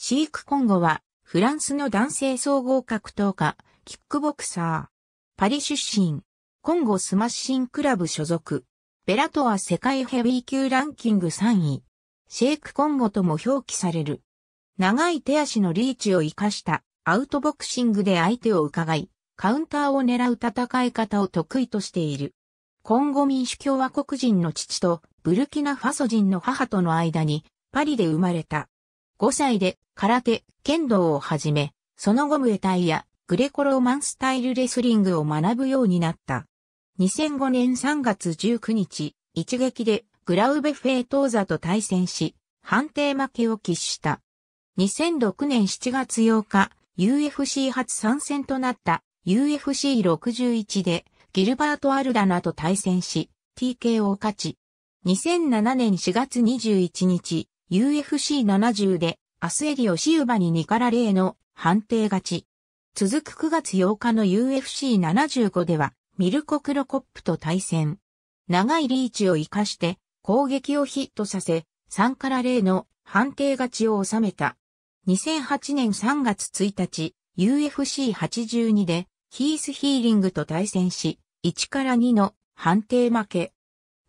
シーク・コンゴは、フランスの男性総合格闘家、キックボクサー。パリ出身。コンゴスマッシンクラブ所属。ベラトは世界ヘビー級ランキング3位。シェイク・コンゴとも表記される。長い手足のリーチを活かしたアウトボクシングで相手を伺い、カウンターを狙う戦い方を得意としている。コンゴ民主共和国人の父とブルキナファソ人の母との間にパリで生まれた。5歳で空手、剣道を始め、その後ムエタイやグレコローマンスタイルレスリングを学ぶようになった。2005年3月19日、一撃でグラウベフェートーザと対戦し、判定負けを喫した。2006年7月8日、UFC 初参戦となった UFC61 でギルバート・アルダナと対戦し、TKO 勝ち。2007年4月21日、UFC70 でアスエリオ・シウバに2から0の判定勝ち。続く9月8日の UFC75 ではミルコ・クロコップと対戦。長いリーチを活かして攻撃をヒットさせ3から0の判定勝ちを収めた。2008年3月1日 UFC82 でヒースヒーリングと対戦し1から2の判定負け。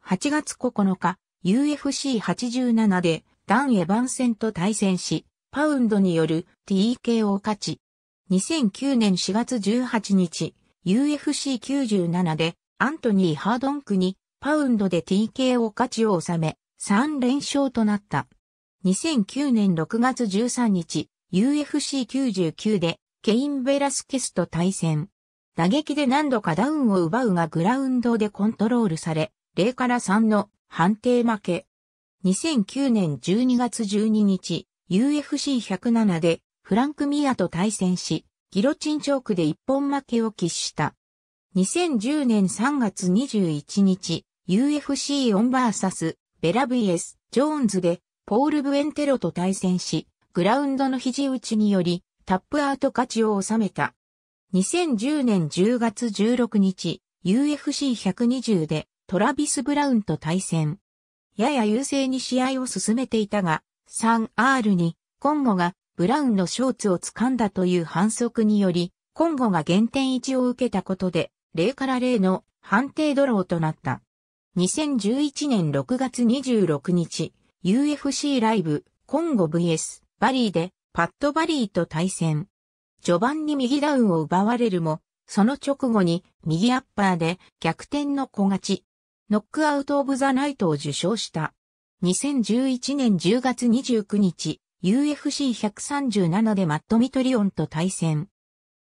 8月9日 UFC87 でダン・エヴァン戦と対戦し、パウンドによる TK を勝ち、2009年4月18日、UFC97 でアントニー・ハードンクにパウンドで TK を勝ちを収め、3連勝となった。2009年6月13日、UFC99 でケイン・ベラスケスと対戦。打撃で何度かダウンを奪うがグラウンドでコントロールされ、0から3の判定負け。2009年12月12日、UFC107 でフランク・ミアと対戦し、ギロチンチョークで一本負けを喫した。2010年3月21日、UFC オンバーサス、ベラ VS、ジョーンズで、ポール・ブエンテロと対戦し、グラウンドの肘打ちにより、タップアウト勝ちを収めた。2010年10月16日、UFC120 で、トラビス・ブラウンと対戦。やや優勢に試合を進めていたが、3R に、コンゴがブラウンのショーツを掴んだという反則により、コンゴが減点1を受けたことで、0から0の判定ドローとなった。2011年6月26日、UFC ライブ、コンゴ VS、バリーで、パッドバリーと対戦。序盤に右ダウンを奪われるも、その直後に右アッパーで逆転の小勝ち。ノックアウト・オブ・ザ・ナイトを受賞した。2011年10月29日、UFC137 でマット・ミトリオンと対戦。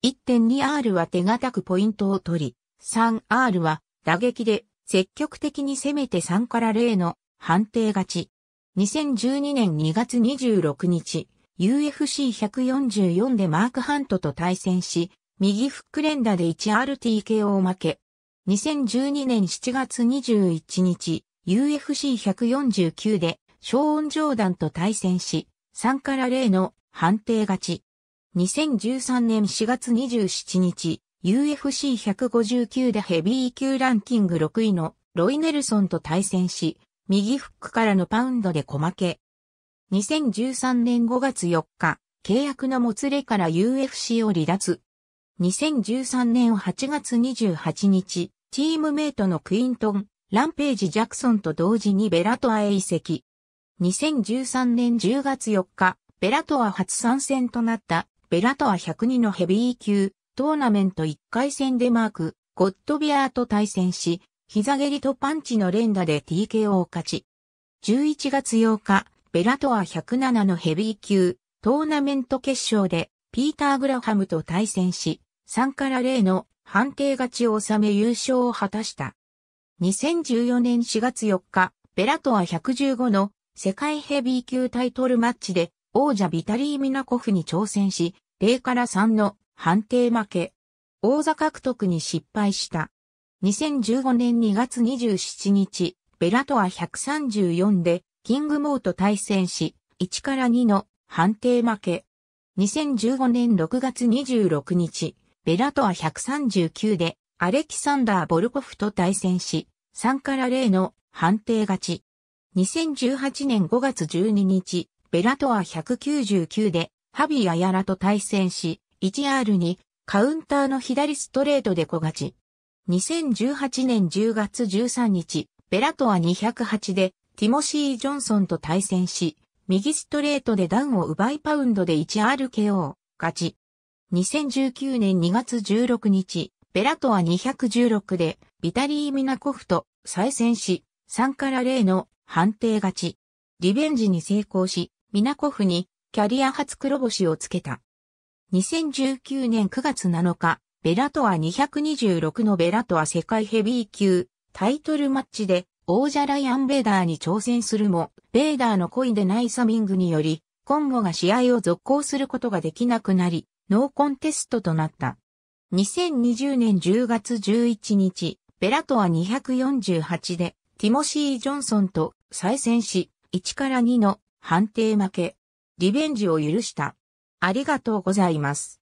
1.2R は手堅くポイントを取り、3R は打撃で積極的に攻めて3から0の判定勝ち。2012年2月26日、UFC144 でマークハントと対戦し、右フック連打で 1RTK を負け、2012年7月21日、UFC149 でショーン・ジョーダンと対戦し、3から0の判定勝ち。2013年4月27日、UFC159 でヘビー級ランキング6位のロイ・ネルソンと対戦し、右フックからのパウンドで小負け。2013年5月4日、契約のもつれから UFC を離脱。2013年8月28日、チームメイトのクイントン、ランページ・ジャクソンと同時にベラトアへ移籍。2013年10月4日、ベラトア初参戦となったベラトア102のヘビー級トーナメント1回戦でマーク、ゴッドビアーと対戦し、膝蹴りとパンチの連打で TKO を勝ち。11月8日、ベラトア107のヘビー級トーナメント決勝でピーター・グラハムと対戦し、3から0の判定勝ちを収め優勝を果たした。2014年4月4日、ベラトア115の世界ヘビー級タイトルマッチで王者ビタリー・ミナコフに挑戦し、0から3の判定負け。王座獲得に失敗した。2015年2月27日、ベラトア134でキングモーと対戦し、1から2の判定負け。2015年6月26日、ベラトア139でアレキサンダー・ボルコフと対戦し、3から0の判定勝ち。2018年5月12日、ベラトア199でハビー・アヤラと対戦し、1R にカウンターの左ストレートで小勝ち。2018年10月13日、ベラトア208でティモシー・ジョンソンと対戦し、右ストレートでダウンを奪いパウンドで 1RKO 勝ち。2019年2月16日、ベラトア216でビタリー・ミナコフと再戦し、3から0の判定勝ち。リベンジに成功し、ミナコフにキャリア初黒星をつけた。2019年9月7日、ベラトア226のベラトア世界ヘビー級タイトルマッチで王者ライアン・ベーダーに挑戦するも、ベーダーの恋でないサミングにより、今後が試合を続行することができなくなり、ノーコンテストとなった。2020年10月11日、ベラトア248で、ティモシー・ジョンソンと再戦し、1から2の判定負け、リベンジを許した。ありがとうございます。